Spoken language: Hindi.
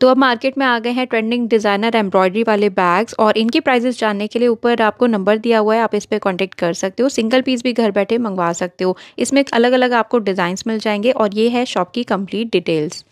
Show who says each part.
Speaker 1: तो अब मार्केट में आ गए हैं ट्रेंडिंग डिज़ाइनर एम्ब्रॉयडरी वाले बैग्स और इनके प्राइजेस जानने के लिए ऊपर आपको नंबर दिया हुआ है आप इस पर कॉन्टैक्ट कर सकते हो सिंगल पीस भी घर बैठे मंगवा सकते हो इसमें अलग अलग आपको डिजाइन मिल जाएंगे और ये है शॉप की कंप्लीट डिटेल्स